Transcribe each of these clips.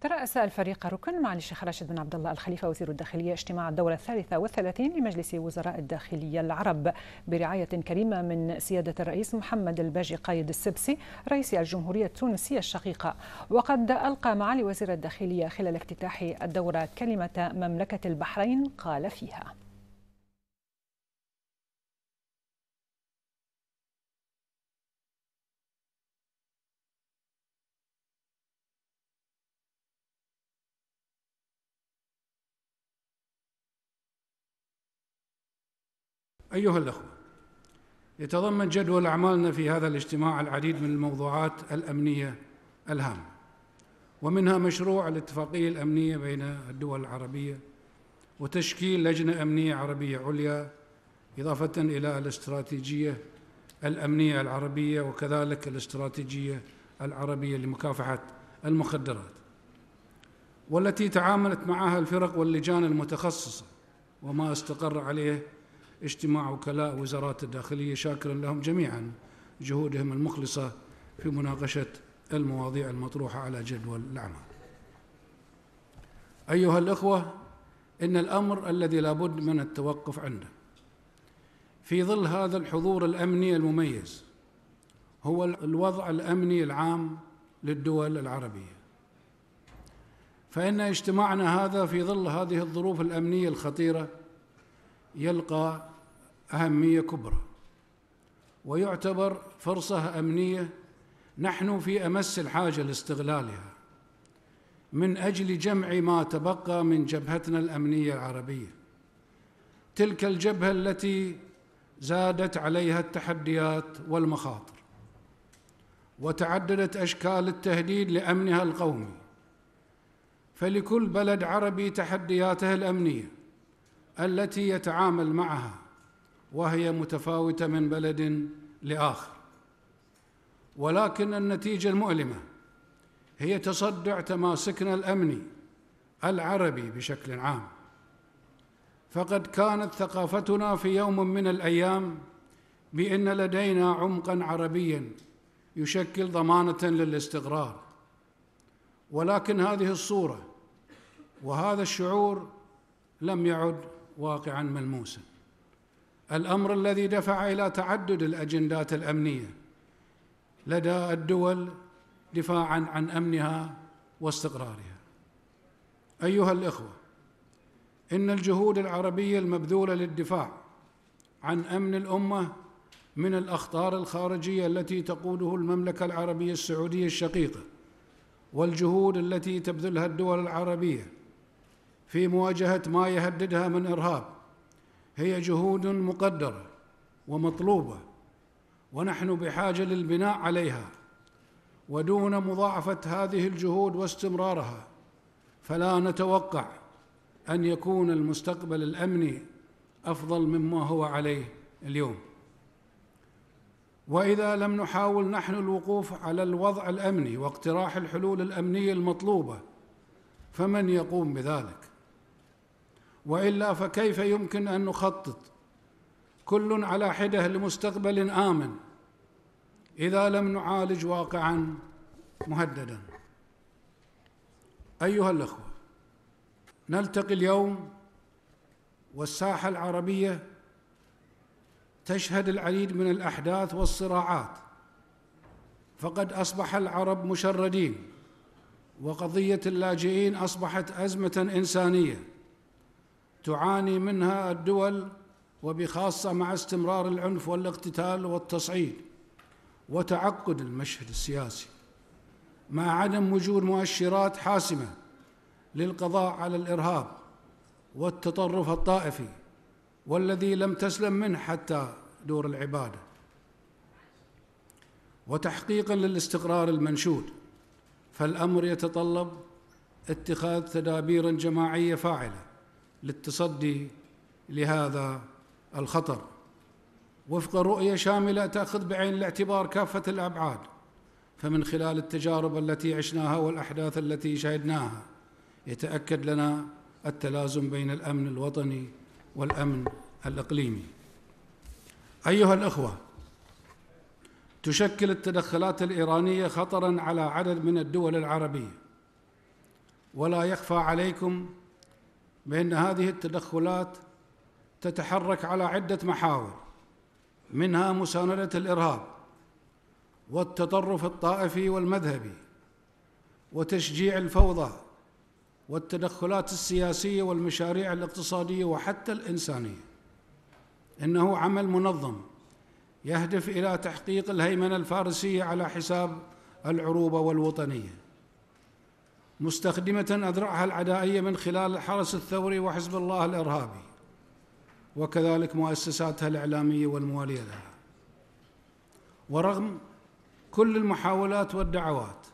ترأس الفريق ركن مع الشيخ راشد بن عبد الله الخليفة وزير الداخلية اجتماع الدورة الثالثة والثلاثين لمجلس وزراء الداخلية العرب برعاية كريمة من سيادة الرئيس محمد الباجي قايد السبسي رئيس الجمهورية التونسية الشقيقة وقد ألقى معالي وزير الداخلية خلال افتتاح الدورة كلمة مملكة البحرين قال فيها أيها الأخوة يتضمن جدول أعمالنا في هذا الاجتماع العديد من الموضوعات الأمنية الهامة ومنها مشروع الاتفاقية الأمنية بين الدول العربية وتشكيل لجنة أمنية عربية عليا إضافة إلى الاستراتيجية الأمنية العربية وكذلك الاستراتيجية العربية لمكافحة المخدرات والتي تعاملت معها الفرق واللجان المتخصصة وما استقر عليه اجتماع وكلاء وزارات الداخلية شاكرا لهم جميعا جهودهم المخلصة في مناقشة المواضيع المطروحة على جدول الأعمال أيها الأخوة إن الأمر الذي لابد من التوقف عنده في ظل هذا الحضور الأمني المميز هو الوضع الأمني العام للدول العربية فإن اجتماعنا هذا في ظل هذه الظروف الأمنية الخطيرة يلقى اهميه كبرى ويعتبر فرصه امنيه نحن في امس الحاجه لاستغلالها من اجل جمع ما تبقى من جبهتنا الامنيه العربيه تلك الجبهه التي زادت عليها التحديات والمخاطر وتعددت اشكال التهديد لامنها القومي فلكل بلد عربي تحدياته الامنيه التي يتعامل معها وهي متفاوته من بلد لاخر ولكن النتيجه المؤلمه هي تصدع تماسكنا الامني العربي بشكل عام فقد كانت ثقافتنا في يوم من الايام بان لدينا عمقا عربيا يشكل ضمانه للاستقرار ولكن هذه الصوره وهذا الشعور لم يعد واقعا ملموسا الامر الذي دفع الى تعدد الاجندات الامنيه لدى الدول دفاعا عن امنها واستقرارها ايها الاخوه ان الجهود العربيه المبذوله للدفاع عن امن الامه من الاخطار الخارجيه التي تقوده المملكه العربيه السعوديه الشقيقه والجهود التي تبذلها الدول العربيه في مواجهه ما يهددها من ارهاب هي جهود مقدره ومطلوبه ونحن بحاجه للبناء عليها ودون مضاعفه هذه الجهود واستمرارها فلا نتوقع ان يكون المستقبل الامني افضل مما هو عليه اليوم واذا لم نحاول نحن الوقوف على الوضع الامني واقتراح الحلول الامنيه المطلوبه فمن يقوم بذلك والا فكيف يمكن ان نخطط كل على حده لمستقبل امن اذا لم نعالج واقعا مهددا ايها الاخوه نلتقي اليوم والساحه العربيه تشهد العديد من الاحداث والصراعات فقد اصبح العرب مشردين وقضيه اللاجئين اصبحت ازمه انسانيه تعاني منها الدول وبخاصه مع استمرار العنف والاقتتال والتصعيد وتعقد المشهد السياسي مع عدم وجود مؤشرات حاسمه للقضاء على الارهاب والتطرف الطائفي والذي لم تسلم منه حتى دور العباده وتحقيقا للاستقرار المنشود فالامر يتطلب اتخاذ تدابير جماعيه فاعله للتصدي لهذا الخطر وفق رؤيه شامله تاخذ بعين الاعتبار كافه الابعاد فمن خلال التجارب التي عشناها والاحداث التي شهدناها يتاكد لنا التلازم بين الامن الوطني والامن الاقليمي ايها الاخوه تشكل التدخلات الايرانيه خطرا على عدد من الدول العربيه ولا يخفى عليكم بأن هذه التدخلات تتحرك على عدة محاور منها مساندة الإرهاب والتطرف الطائفي والمذهبي وتشجيع الفوضى والتدخلات السياسية والمشاريع الاقتصادية وحتى الإنسانية إنه عمل منظم يهدف إلى تحقيق الهيمنة الفارسية على حساب العروبة والوطنية مستخدمة أذرعها العدائية من خلال الحرس الثوري وحزب الله الإرهابي وكذلك مؤسساتها الإعلامية والموالية لها ورغم كل المحاولات والدعوات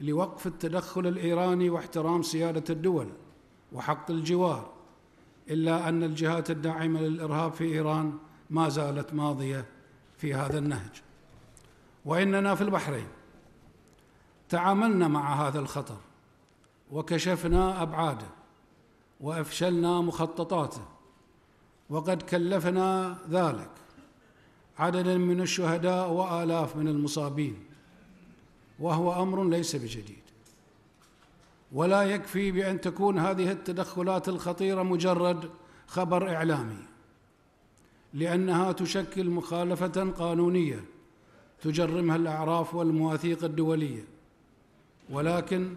لوقف التدخل الإيراني واحترام سيادة الدول وحق الجوار إلا أن الجهات الداعمة للإرهاب في إيران ما زالت ماضية في هذا النهج وإننا في البحرين تعاملنا مع هذا الخطر وكشفنا ابعاده وافشلنا مخططاته وقد كلفنا ذلك عددا من الشهداء والاف من المصابين وهو امر ليس بجديد ولا يكفي بان تكون هذه التدخلات الخطيره مجرد خبر اعلامي لانها تشكل مخالفه قانونيه تجرمها الاعراف والمواثيق الدوليه ولكن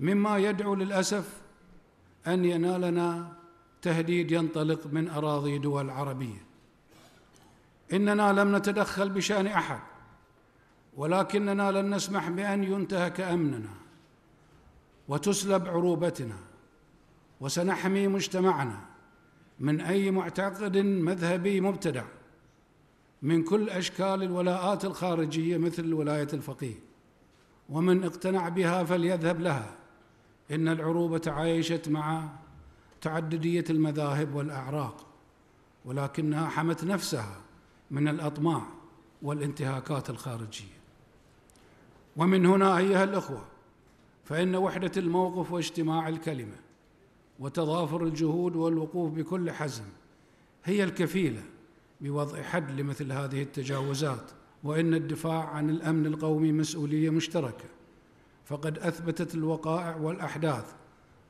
مما يدعو للاسف ان ينالنا تهديد ينطلق من اراضي دول عربيه اننا لم نتدخل بشان احد ولكننا لن نسمح بان ينتهك امننا وتسلب عروبتنا وسنحمي مجتمعنا من اي معتقد مذهبي مبتدع من كل اشكال الولاءات الخارجيه مثل ولايه الفقيه ومن اقتنع بها فليذهب لها ان العروبه عايشت مع تعدديه المذاهب والاعراق ولكنها حمت نفسها من الاطماع والانتهاكات الخارجيه ومن هنا ايها الاخوه فان وحده الموقف واجتماع الكلمه وتضافر الجهود والوقوف بكل حزم هي الكفيله بوضع حد لمثل هذه التجاوزات وان الدفاع عن الامن القومي مسؤوليه مشتركه فقد اثبتت الوقائع والاحداث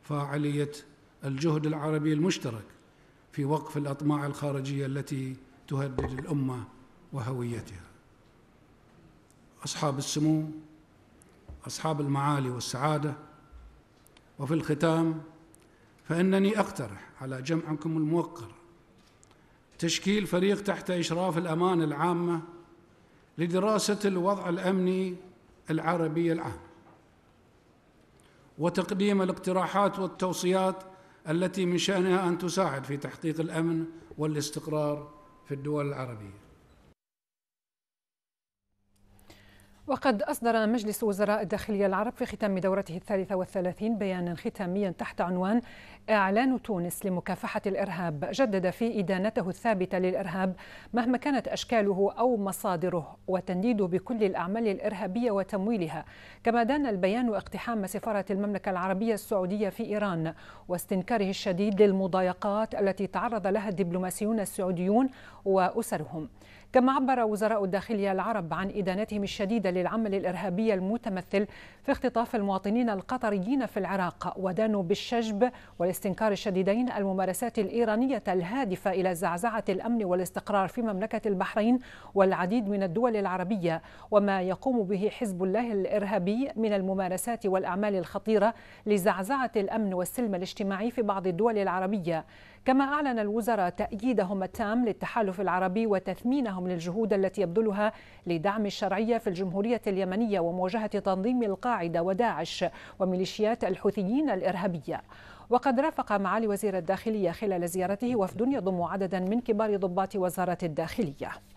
فاعليه الجهد العربي المشترك في وقف الاطماع الخارجيه التي تهدد الامه وهويتها اصحاب السمو اصحاب المعالي والسعاده وفي الختام فانني اقترح على جمعكم الموقر تشكيل فريق تحت اشراف الامانه العامه لدراسة الوضع الأمني العربي العام وتقديم الاقتراحات والتوصيات التي من شأنها أن تساعد في تحقيق الأمن والاستقرار في الدول العربية وقد أصدر مجلس وزراء الداخلية العرب في ختام دورته الثالثة والثلاثين بيانا ختاميا تحت عنوان إعلان تونس لمكافحة الإرهاب جدد في إدانته الثابتة للإرهاب مهما كانت أشكاله أو مصادره وتنديد بكل الأعمال الإرهابية وتمويلها كما دان البيان اقتحام سفارة المملكة العربية السعودية في إيران واستنكاره الشديد للمضايقات التي تعرض لها الدبلوماسيون السعوديون وأسرهم كما عبر وزراء الداخلية العرب عن إدانتهم الشديدة للعمل الإرهابي المتمثل في اختطاف المواطنين القطريين في العراق ودانوا بالشجب والاستنكار الشديدين الممارسات الإيرانية الهادفة إلى زعزعة الأمن والاستقرار في مملكة البحرين والعديد من الدول العربية وما يقوم به حزب الله الإرهابي من الممارسات والأعمال الخطيرة لزعزعة الأمن والسلم الاجتماعي في بعض الدول العربية كما أعلن الوزراء تأييدهم التام للتحالف العربي وتثمينهم للجهود التي يبذلها لدعم الشرعية في الجمهورية اليمنية ومواجهة تنظيم القاعدة وداعش وميليشيات الحوثيين الإرهابية وقد رافق معالي وزير الداخلية خلال زيارته وفد يضم عددا من كبار ضباط وزارة الداخلية